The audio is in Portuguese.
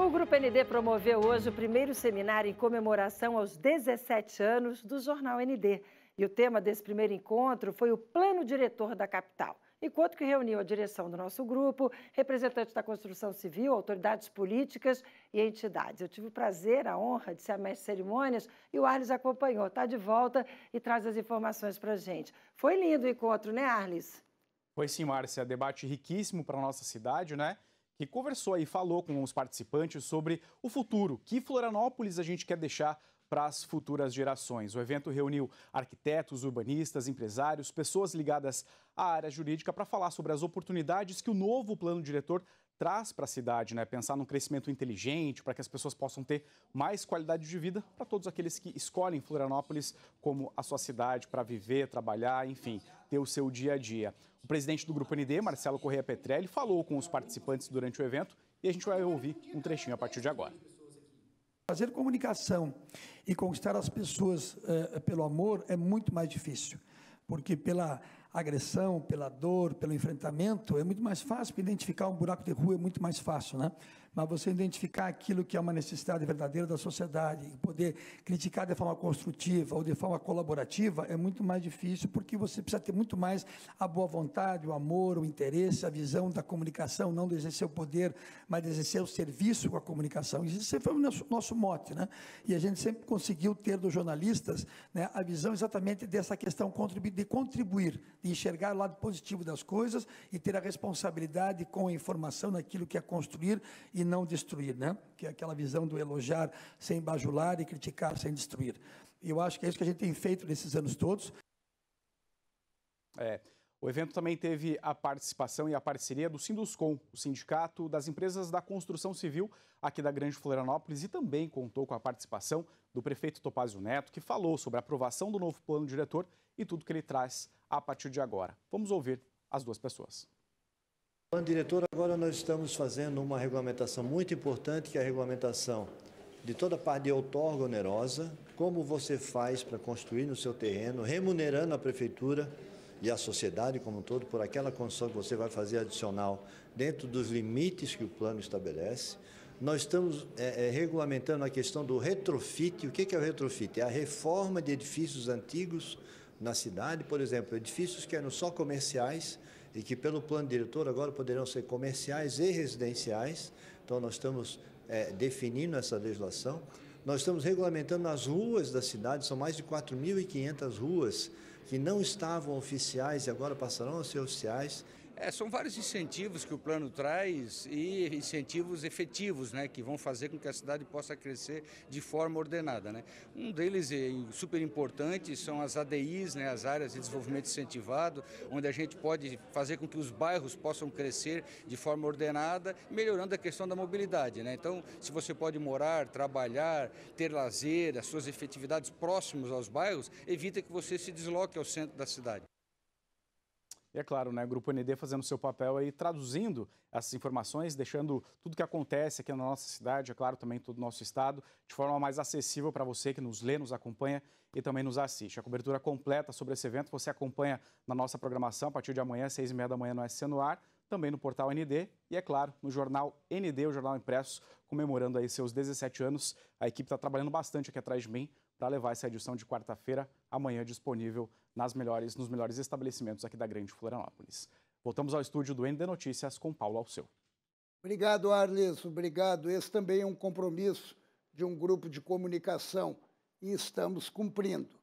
O Grupo ND promoveu hoje o primeiro seminário em comemoração aos 17 anos do Jornal ND. E o tema desse primeiro encontro foi o Plano Diretor da Capital. Enquanto que reuniu a direção do nosso grupo, representantes da construção civil, autoridades políticas e entidades. Eu tive o prazer, a honra de ser a mestre cerimônias e o Arles acompanhou, está de volta e traz as informações para a gente. Foi lindo o encontro, né, Arles? Foi sim, Márcia. Debate riquíssimo para a nossa cidade, né? que conversou e falou com os participantes sobre o futuro, que Florianópolis a gente quer deixar para as futuras gerações. O evento reuniu arquitetos, urbanistas, empresários, pessoas ligadas à área jurídica para falar sobre as oportunidades que o novo plano diretor traz para a cidade, né? Pensar num crescimento inteligente para que as pessoas possam ter mais qualidade de vida para todos aqueles que escolhem Florianópolis como a sua cidade para viver, trabalhar, enfim, ter o seu dia a dia. O presidente do Grupo ND, Marcelo Correia Petrelli, falou com os participantes durante o evento e a gente vai ouvir um trechinho a partir de agora. Fazer comunicação e conquistar as pessoas eh, pelo amor é muito mais difícil, porque pela agressão, pela dor, pelo enfrentamento, é muito mais fácil, porque identificar um buraco de rua é muito mais fácil, né? mas você identificar aquilo que é uma necessidade verdadeira da sociedade e poder criticar de forma construtiva ou de forma colaborativa é muito mais difícil, porque você precisa ter muito mais a boa vontade, o amor, o interesse, a visão da comunicação, não de exercer o poder, mas de exercer o serviço com a comunicação. Isso sempre foi o nosso, nosso mote, né? E a gente sempre conseguiu ter dos jornalistas né, a visão exatamente dessa questão de contribuir, de enxergar o lado positivo das coisas e ter a responsabilidade com a informação naquilo que é construir e e não destruir, né? Que é aquela visão do elogiar sem bajular e criticar sem destruir. E eu acho que é isso que a gente tem feito nesses anos todos. É. O evento também teve a participação e a parceria do Sinduscom, o Sindicato das Empresas da Construção Civil aqui da Grande Florianópolis, e também contou com a participação do prefeito Topazio Neto, que falou sobre a aprovação do novo plano diretor e tudo que ele traz a partir de agora. Vamos ouvir as duas pessoas. Plano diretor, agora nós estamos fazendo uma regulamentação muito importante, que é a regulamentação de toda a parte de outorga onerosa, como você faz para construir no seu terreno, remunerando a prefeitura e a sociedade como um todo por aquela construção que você vai fazer adicional dentro dos limites que o plano estabelece. Nós estamos é, é, regulamentando a questão do retrofit. O que é o retrofit? É a reforma de edifícios antigos na cidade, por exemplo, edifícios que eram só comerciais e que, pelo plano diretor, agora poderão ser comerciais e residenciais. Então, nós estamos é, definindo essa legislação. Nós estamos regulamentando as ruas da cidade, são mais de 4.500 ruas que não estavam oficiais e agora passarão a ser oficiais. É, são vários incentivos que o plano traz e incentivos efetivos, né, que vão fazer com que a cidade possa crescer de forma ordenada, né. Um deles é super importante são as ADIs, né, as áreas de desenvolvimento incentivado, onde a gente pode fazer com que os bairros possam crescer de forma ordenada, melhorando a questão da mobilidade, né. Então, se você pode morar, trabalhar, ter lazer, as suas efetividades próximos aos bairros, evita que você se desloque ao centro da cidade. E é claro, né, o Grupo ND fazendo seu papel aí, traduzindo essas informações, deixando tudo que acontece aqui na nossa cidade, é claro, também todo o nosso estado, de forma mais acessível para você que nos lê, nos acompanha e também nos assiste. A cobertura completa sobre esse evento você acompanha na nossa programação a partir de amanhã, às seis e meia da manhã no SC no ar, também no portal ND e, é claro, no jornal ND, o jornal impresso, comemorando aí seus 17 anos. A equipe está trabalhando bastante aqui atrás de mim para levar essa edição de quarta-feira, amanhã disponível nas melhores, nos melhores estabelecimentos aqui da Grande Florianópolis. Voltamos ao estúdio do ND Notícias com Paulo Alceu. Obrigado, Arles. Obrigado. Esse também é um compromisso de um grupo de comunicação e estamos cumprindo.